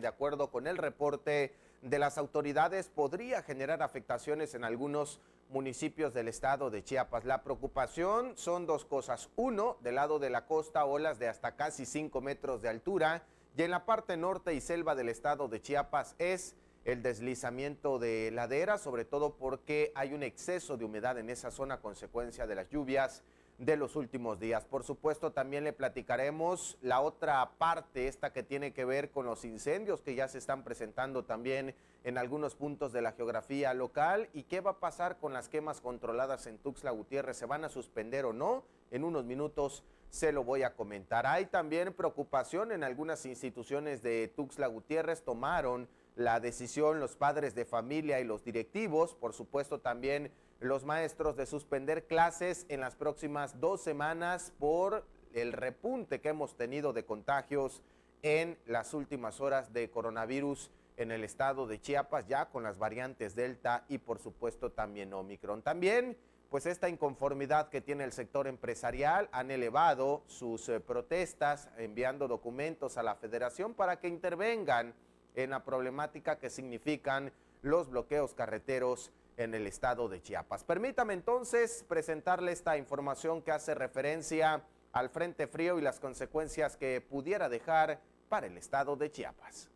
de acuerdo con el reporte de las autoridades podría generar afectaciones en algunos municipios del estado de Chiapas. La preocupación son dos cosas. Uno, del lado de la costa, olas de hasta casi 5 metros de altura. Y en la parte norte y selva del estado de Chiapas es el deslizamiento de ladera, sobre todo porque hay un exceso de humedad en esa zona a consecuencia de las lluvias de los últimos días. Por supuesto, también le platicaremos la otra parte, esta que tiene que ver con los incendios que ya se están presentando también en algunos puntos de la geografía local y qué va a pasar con las quemas controladas en Tuxtla Gutiérrez. ¿Se van a suspender o no? En unos minutos se lo voy a comentar. Hay también preocupación en algunas instituciones de Tuxtla Gutiérrez. Tomaron la decisión los padres de familia y los directivos, por supuesto también los maestros de suspender clases en las próximas dos semanas por el repunte que hemos tenido de contagios en las últimas horas de coronavirus en el estado de Chiapas, ya con las variantes Delta y por supuesto también Omicron. También, pues esta inconformidad que tiene el sector empresarial, han elevado sus eh, protestas enviando documentos a la federación para que intervengan en la problemática que significan los bloqueos carreteros en el estado de Chiapas. Permítame entonces presentarle esta información que hace referencia al Frente Frío y las consecuencias que pudiera dejar para el estado de Chiapas.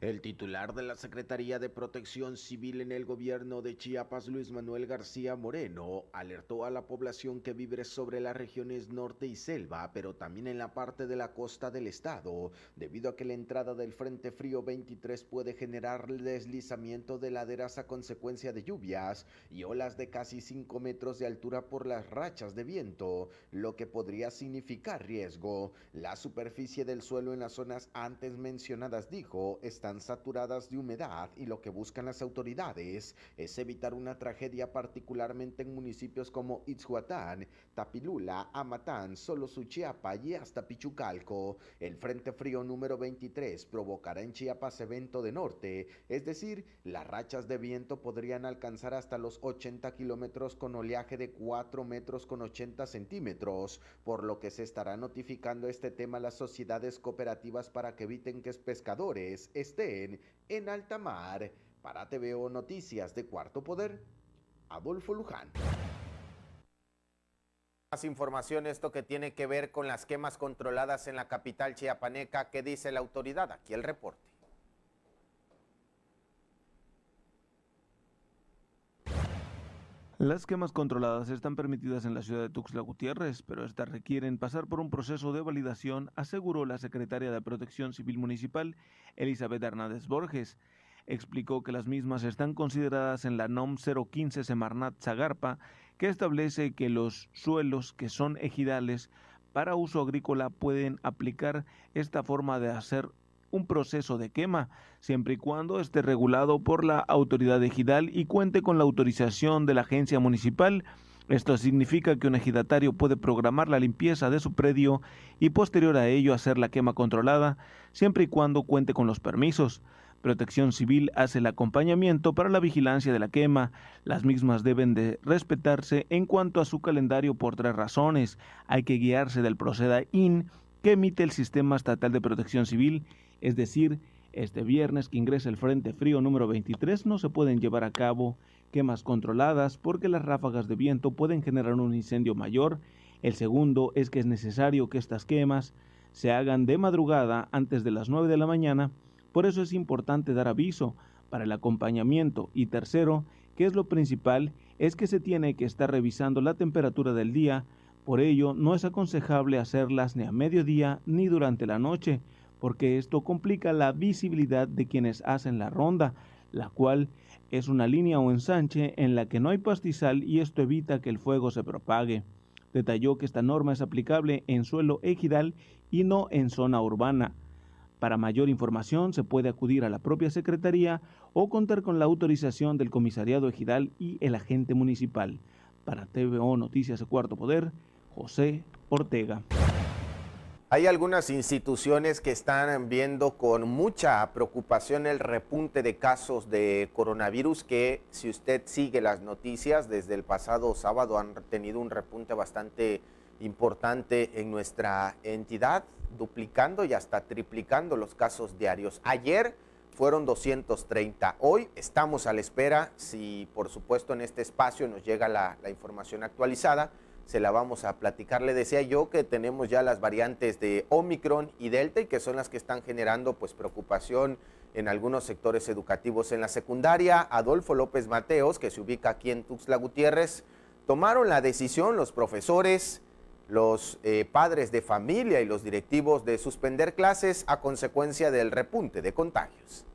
El titular de la Secretaría de Protección Civil en el gobierno de Chiapas, Luis Manuel García Moreno, alertó a la población que vive sobre las regiones norte y selva, pero también en la parte de la costa del estado, debido a que la entrada del Frente Frío 23 puede generar deslizamiento de laderas a consecuencia de lluvias y olas de casi 5 metros de altura por las rachas de viento, lo que podría significar riesgo. La superficie del suelo en las zonas antes mencionadas, dijo, está están saturadas de humedad y lo que buscan las autoridades es evitar una tragedia particularmente en municipios como Itzhuatán, Tapilula, Amatán, Solosuchiapa y hasta Pichucalco. El Frente Frío número 23 provocará en Chiapas evento de norte, es decir, las rachas de viento podrían alcanzar hasta los 80 kilómetros con oleaje de 4 metros con 80 centímetros, por lo que se estará notificando este tema a las sociedades cooperativas para que eviten que pescadores estén estén en alta mar. Para TVO Noticias de Cuarto Poder, Adolfo Luján. Más información, esto que tiene que ver con las quemas controladas en la capital chiapaneca, ¿qué dice la autoridad? Aquí el reporte. Las quemas controladas están permitidas en la ciudad de Tuxtla Gutiérrez, pero estas requieren pasar por un proceso de validación, aseguró la secretaria de Protección Civil Municipal, Elizabeth Hernández Borges. Explicó que las mismas están consideradas en la NOM 015 Semarnat Zagarpa, que establece que los suelos que son ejidales para uso agrícola pueden aplicar esta forma de hacer un proceso de quema, siempre y cuando esté regulado por la autoridad ejidal y cuente con la autorización de la agencia municipal. Esto significa que un ejidatario puede programar la limpieza de su predio y posterior a ello hacer la quema controlada, siempre y cuando cuente con los permisos. Protección Civil hace el acompañamiento para la vigilancia de la quema. Las mismas deben de respetarse en cuanto a su calendario por tres razones. Hay que guiarse del Proceda IN que emite el Sistema Estatal de Protección Civil es decir, este viernes que ingresa el Frente Frío número 23, no se pueden llevar a cabo quemas controladas porque las ráfagas de viento pueden generar un incendio mayor. El segundo es que es necesario que estas quemas se hagan de madrugada antes de las 9 de la mañana, por eso es importante dar aviso para el acompañamiento. Y tercero, que es lo principal, es que se tiene que estar revisando la temperatura del día, por ello no es aconsejable hacerlas ni a mediodía ni durante la noche, porque esto complica la visibilidad de quienes hacen la ronda, la cual es una línea o ensanche en la que no hay pastizal y esto evita que el fuego se propague. Detalló que esta norma es aplicable en suelo ejidal y no en zona urbana. Para mayor información se puede acudir a la propia Secretaría o contar con la autorización del Comisariado Ejidal y el agente municipal. Para TVO Noticias de Cuarto Poder, José Ortega. Hay algunas instituciones que están viendo con mucha preocupación el repunte de casos de coronavirus que si usted sigue las noticias desde el pasado sábado han tenido un repunte bastante importante en nuestra entidad, duplicando y hasta triplicando los casos diarios. Ayer fueron 230. Hoy estamos a la espera, si por supuesto en este espacio nos llega la, la información actualizada, se la vamos a platicar. Le decía yo que tenemos ya las variantes de Omicron y Delta y que son las que están generando pues preocupación en algunos sectores educativos. En la secundaria, Adolfo López Mateos, que se ubica aquí en Tuxtla Gutiérrez, tomaron la decisión los profesores, los eh, padres de familia y los directivos de suspender clases a consecuencia del repunte de contagios.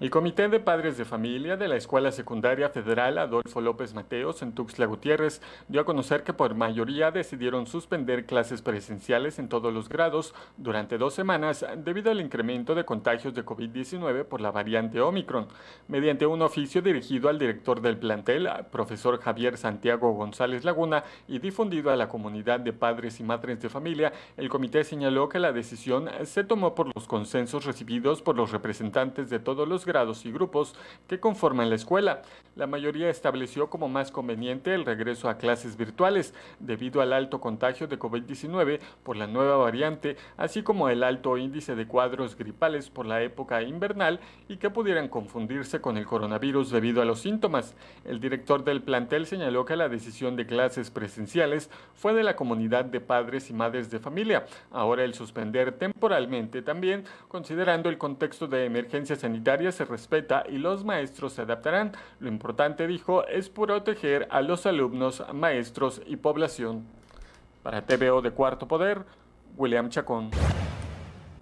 El Comité de Padres de Familia de la Escuela Secundaria Federal Adolfo López Mateos en Tuxtla Gutiérrez dio a conocer que por mayoría decidieron suspender clases presenciales en todos los grados durante dos semanas debido al incremento de contagios de COVID-19 por la variante Omicron. Mediante un oficio dirigido al director del plantel, profesor Javier Santiago González Laguna, y difundido a la comunidad de padres y madres de familia, el comité señaló que la decisión se tomó por los consensos recibidos por los representantes de todos los grados y grupos que conforman la escuela. La mayoría estableció como más conveniente el regreso a clases virtuales debido al alto contagio de COVID-19 por la nueva variante, así como el alto índice de cuadros gripales por la época invernal y que pudieran confundirse con el coronavirus debido a los síntomas. El director del plantel señaló que la decisión de clases presenciales fue de la comunidad de padres y madres de familia. Ahora el suspender temporalmente también, considerando el contexto de emergencias sanitarias se respeta y los maestros se adaptarán. Lo importante, dijo, es proteger a los alumnos, maestros y población. Para TVO de Cuarto Poder, William Chacón.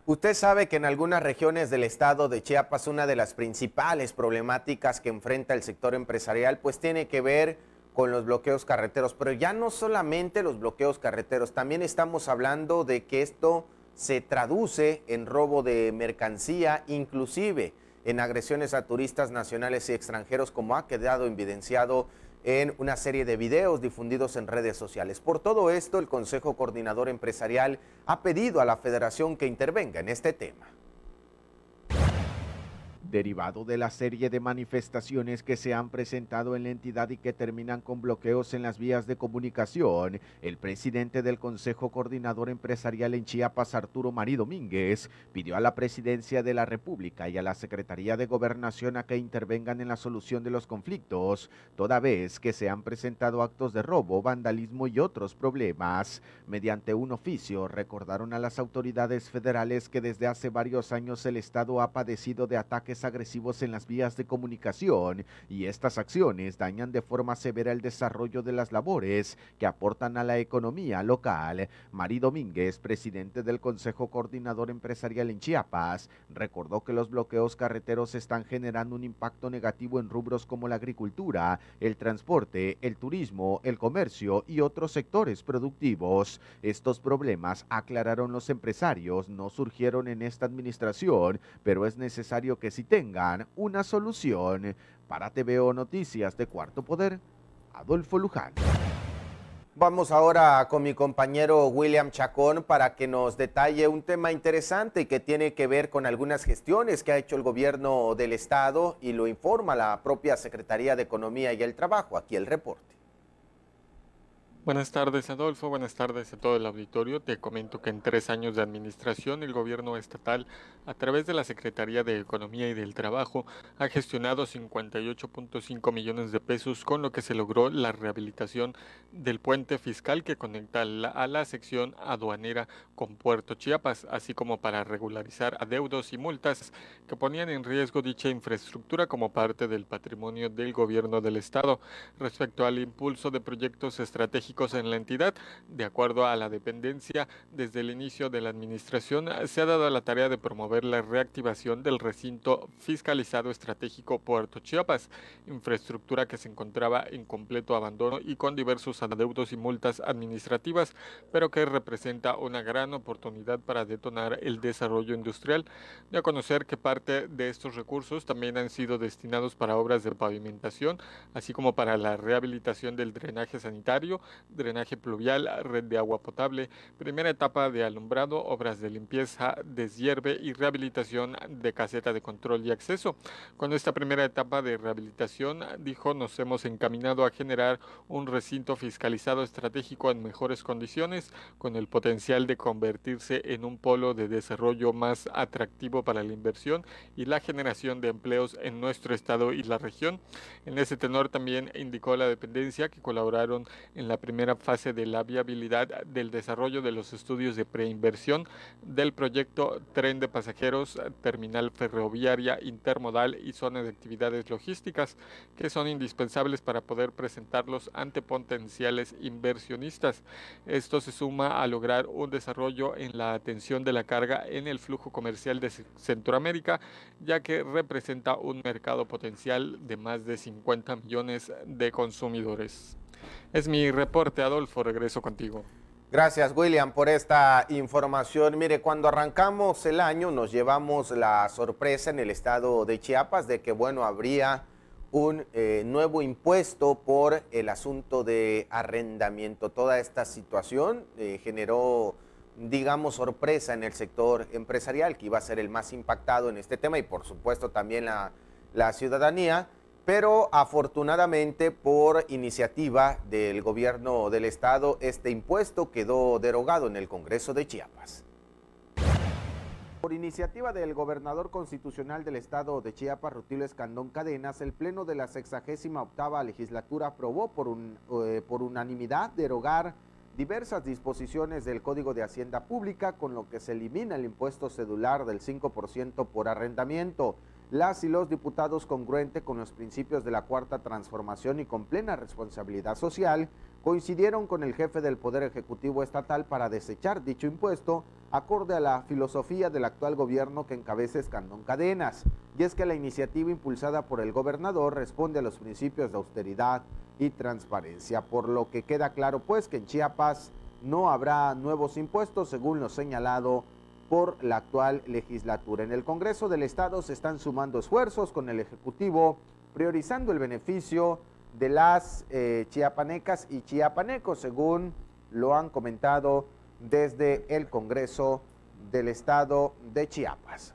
Usted sabe que en algunas regiones del estado de Chiapas una de las principales problemáticas que enfrenta el sector empresarial pues tiene que ver con los bloqueos carreteros, pero ya no solamente los bloqueos carreteros, también estamos hablando de que esto se traduce en robo de mercancía, inclusive en agresiones a turistas nacionales y extranjeros, como ha quedado evidenciado en una serie de videos difundidos en redes sociales. Por todo esto, el Consejo Coordinador Empresarial ha pedido a la Federación que intervenga en este tema derivado de la serie de manifestaciones que se han presentado en la entidad y que terminan con bloqueos en las vías de comunicación, el presidente del Consejo Coordinador Empresarial en Chiapas, Arturo Marí Domínguez, pidió a la Presidencia de la República y a la Secretaría de Gobernación a que intervengan en la solución de los conflictos, toda vez que se han presentado actos de robo, vandalismo y otros problemas. Mediante un oficio recordaron a las autoridades federales que desde hace varios años el Estado ha padecido de ataques agresivos en las vías de comunicación y estas acciones dañan de forma severa el desarrollo de las labores que aportan a la economía local. Mari Domínguez, presidente del Consejo Coordinador Empresarial en Chiapas, recordó que los bloqueos carreteros están generando un impacto negativo en rubros como la agricultura, el transporte, el turismo, el comercio y otros sectores productivos. Estos problemas, aclararon los empresarios, no surgieron en esta administración, pero es necesario que sí tengan una solución. Para TVO Noticias de Cuarto Poder, Adolfo Luján. Vamos ahora con mi compañero William Chacón para que nos detalle un tema interesante que tiene que ver con algunas gestiones que ha hecho el gobierno del estado y lo informa la propia Secretaría de Economía y el Trabajo. Aquí el reporte. Buenas tardes Adolfo, buenas tardes a todo el auditorio. Te comento que en tres años de administración el gobierno estatal, a través de la Secretaría de Economía y del Trabajo, ha gestionado 58.5 millones de pesos, con lo que se logró la rehabilitación del puente fiscal que conecta a la sección aduanera con Puerto Chiapas, así como para regularizar adeudos y multas que ponían en riesgo dicha infraestructura como parte del patrimonio del gobierno del estado. Respecto al impulso de proyectos estratégicos, en la entidad. De acuerdo a la dependencia, desde el inicio de la administración ah, se ha dado la tarea de promover la reactivación del recinto fiscalizado estratégico Puerto Chiapas, infraestructura que se encontraba en completo abandono y con diversos adeudos y multas administrativas, pero que representa una gran oportunidad para detonar el desarrollo industrial. De a conocer que parte de estos recursos también han sido destinados para obras de pavimentación, así como para la rehabilitación del drenaje sanitario, drenaje pluvial, red de agua potable, primera etapa de alumbrado, obras de limpieza, deshierve y rehabilitación de caseta de control y acceso. Con esta primera etapa de rehabilitación, dijo, nos hemos encaminado a generar un recinto fiscalizado estratégico en mejores condiciones, con el potencial de convertirse en un polo de desarrollo más atractivo para la inversión y la generación de empleos en nuestro estado y la región. En ese tenor también indicó la dependencia que colaboraron en la primera fase de la viabilidad ah, del desarrollo de los estudios de preinversión del proyecto Tren de Pasajeros, ah, Terminal Ferroviaria Intermodal y Zona de Actividades Logísticas, que son indispensables para poder presentarlos ante potenciales inversionistas. Esto se suma a lograr un desarrollo en la atención de la carga en el flujo comercial de Centroamérica, ya que representa un mercado potencial de más de 50 millones de consumidores. Es mi reporte, Adolfo, regreso contigo. Gracias, William, por esta información. Mire, cuando arrancamos el año nos llevamos la sorpresa en el estado de Chiapas de que, bueno, habría un eh, nuevo impuesto por el asunto de arrendamiento. Toda esta situación eh, generó, digamos, sorpresa en el sector empresarial, que iba a ser el más impactado en este tema y, por supuesto, también la, la ciudadanía pero afortunadamente por iniciativa del gobierno del estado, este impuesto quedó derogado en el Congreso de Chiapas. Por iniciativa del gobernador constitucional del estado de Chiapas, Rutilio Escandón Cadenas, el pleno de la 68 legislatura aprobó por, eh, por unanimidad derogar diversas disposiciones del Código de Hacienda Pública, con lo que se elimina el impuesto cedular del 5% por arrendamiento las y los diputados congruente con los principios de la Cuarta Transformación y con plena responsabilidad social, coincidieron con el jefe del Poder Ejecutivo Estatal para desechar dicho impuesto, acorde a la filosofía del actual gobierno que encabeza Escandón Cadenas. Y es que la iniciativa impulsada por el gobernador responde a los principios de austeridad y transparencia, por lo que queda claro pues que en Chiapas no habrá nuevos impuestos según lo señalado por la actual legislatura. En el Congreso del Estado se están sumando esfuerzos con el Ejecutivo, priorizando el beneficio de las eh, chiapanecas y chiapanecos, según lo han comentado desde el Congreso del Estado de Chiapas.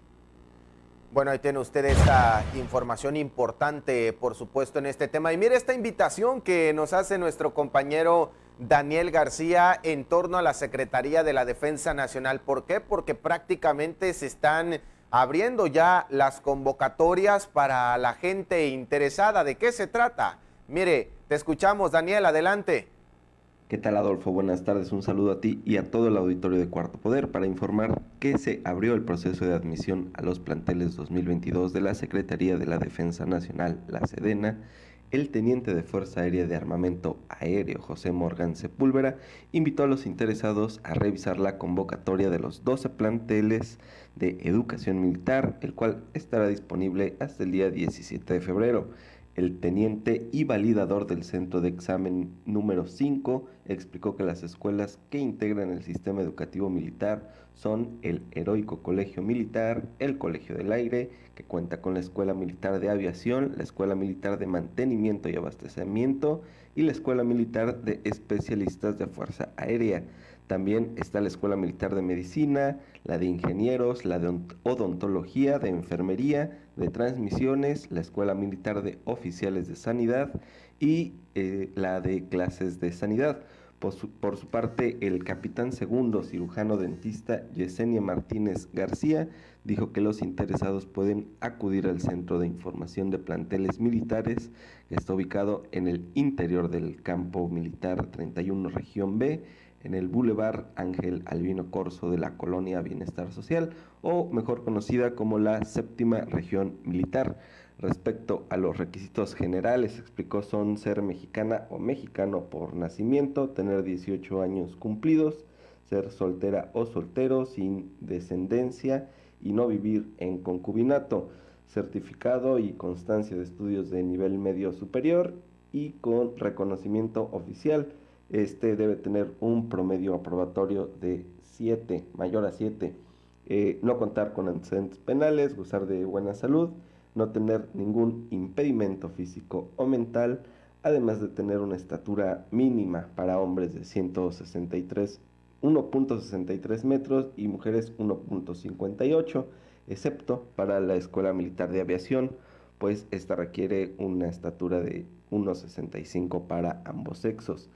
Bueno, ahí tiene usted esta información importante, por supuesto, en este tema. Y mire esta invitación que nos hace nuestro compañero Daniel García en torno a la Secretaría de la Defensa Nacional. ¿Por qué? Porque prácticamente se están abriendo ya las convocatorias para la gente interesada. ¿De qué se trata? Mire, te escuchamos, Daniel, adelante. ¿Qué tal Adolfo? Buenas tardes, un saludo a ti y a todo el auditorio de Cuarto Poder para informar que se abrió el proceso de admisión a los planteles 2022 de la Secretaría de la Defensa Nacional, la Sedena, el teniente de Fuerza Aérea de Armamento Aéreo José Morgan Sepúlveda invitó a los interesados a revisar la convocatoria de los 12 planteles de educación militar, el cual estará disponible hasta el día 17 de febrero. El teniente y validador del centro de examen número 5 explicó que las escuelas que integran el sistema educativo militar son el Heroico Colegio Militar, el Colegio del Aire, que cuenta con la Escuela Militar de Aviación, la Escuela Militar de Mantenimiento y Abastecimiento, y la Escuela Militar de Especialistas de Fuerza Aérea. También está la Escuela Militar de Medicina, la de Ingenieros, la de Odontología, de Enfermería, de Transmisiones, la Escuela Militar de Oficiales de Sanidad y eh, la de Clases de Sanidad. por su parte, el capitán segundo cirujano dentista Yesenia Martínez García dijo que los interesados pueden acudir al Centro de Información de Planteles Militares, que está ubicado en el interior del campo militar 31 Región B, en el Boulevard Ángel Albino Corso de la Colonia Bienestar Social, o mejor conocida como la Séptima Región Militar. Respecto a los requisitos generales, explicó son ser mexicana o mexicano por nacimiento, tener 18 años cumplidos, ser soltera o soltero sin descendencia, y no vivir en concubinato, certificado y constancia de estudios de nivel medio superior y con reconocimiento oficial. Este debe tener un promedio aprobatorio de 7, mayor a 7. Eh, no contar con antecedentes penales, gozar de buena salud, no tener ningún impedimento físico o mental, además de tener una estatura mínima para hombres de 163 1.63 metros y mujeres 1.58, excepto para la Escuela Militar de Aviación, pues esta requiere una estatura de 1.65 para ambos sexos.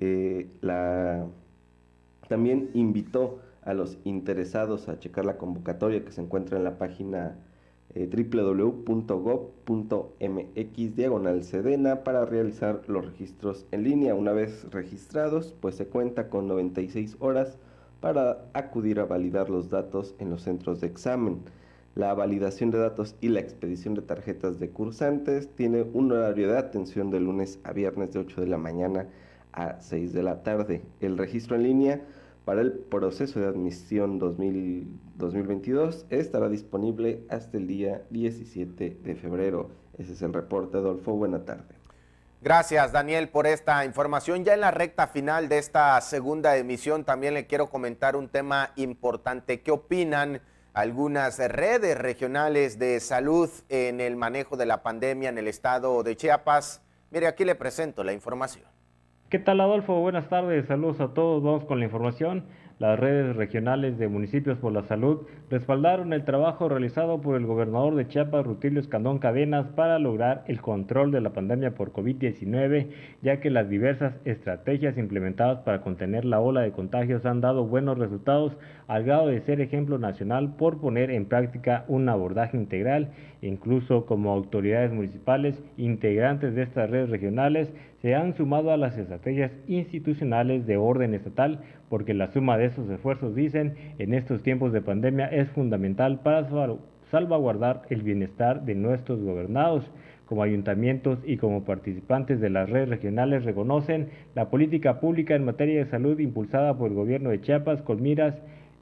Eh, la... También invitó a los interesados a checar la convocatoria que se encuentra en la página eh, www.gov.mx diagonal sedena para realizar los registros en línea. Una vez registrados, pues se cuenta con 96 horas para acudir a validar los datos en los centros de examen. La validación de datos y la expedición de tarjetas de cursantes tiene un horario de atención de lunes a viernes de 8 de la mañana a 6 de la tarde. El registro en línea para el proceso de admisión 2022 estará disponible hasta el día 17 de febrero. Ese es el reporte, Adolfo. Buena tarde. Gracias, Daniel, por esta información. Ya en la recta final de esta segunda emisión también le quiero comentar un tema importante. ¿Qué opinan algunas redes regionales de salud en el manejo de la pandemia en el estado de Chiapas? Mire, aquí le presento la información. ¿Qué tal Adolfo? Buenas tardes, saludos a todos, vamos con la información. Las redes regionales de municipios por la salud respaldaron el trabajo realizado por el gobernador de Chiapas, Rutilio Escandón Cadenas, para lograr el control de la pandemia por COVID-19, ya que las diversas estrategias implementadas para contener la ola de contagios han dado buenos resultados al grado de ser ejemplo nacional por poner en práctica un abordaje integral, incluso como autoridades municipales integrantes de estas redes regionales se han sumado a las estrategias institucionales de orden estatal porque la suma de esos esfuerzos, dicen, en estos tiempos de pandemia es fundamental para salvaguardar el bienestar de nuestros gobernados. Como ayuntamientos y como participantes de las redes regionales reconocen la política pública en materia de salud impulsada por el gobierno de Chiapas con miras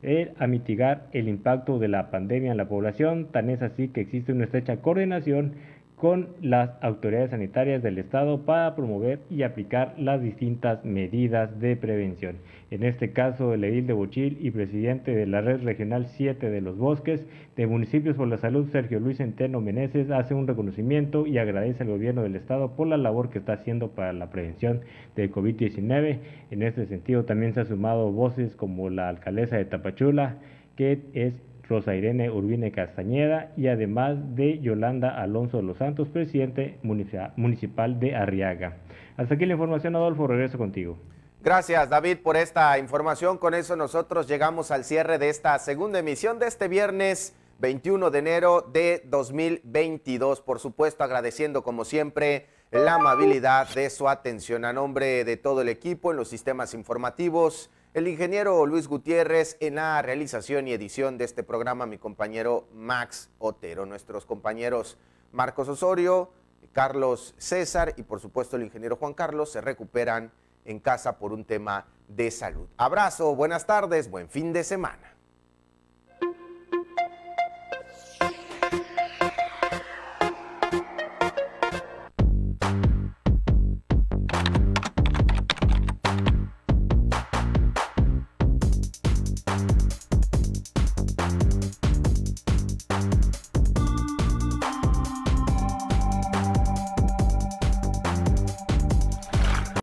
eh, a mitigar el impacto de la pandemia en la población. Tan es así que existe una estrecha coordinación con las autoridades sanitarias del Estado para promover y aplicar las distintas medidas de prevención. En este caso, el edil de Bochil y presidente de la Red Regional 7 de los Bosques de Municipios por la Salud, Sergio Luis Centeno Meneses, hace un reconocimiento y agradece al gobierno del Estado por la labor que está haciendo para la prevención del COVID-19. En este sentido, también se han sumado voces como la alcaldesa de Tapachula, que es Rosa Irene Urbine Castañeda y además de Yolanda Alonso de los Santos, presidente municipal de Arriaga. Hasta aquí la información, Adolfo, regreso contigo. Gracias David por esta información. Con eso nosotros llegamos al cierre de esta segunda emisión de este viernes 21 de enero de 2022. Por supuesto agradeciendo como siempre la amabilidad de su atención a nombre de todo el equipo en los sistemas informativos el ingeniero Luis Gutiérrez en la realización y edición de este programa, mi compañero Max Otero, nuestros compañeros Marcos Osorio, Carlos César y por supuesto el ingeniero Juan Carlos se recuperan en casa por un tema de salud. Abrazo, buenas tardes, buen fin de semana.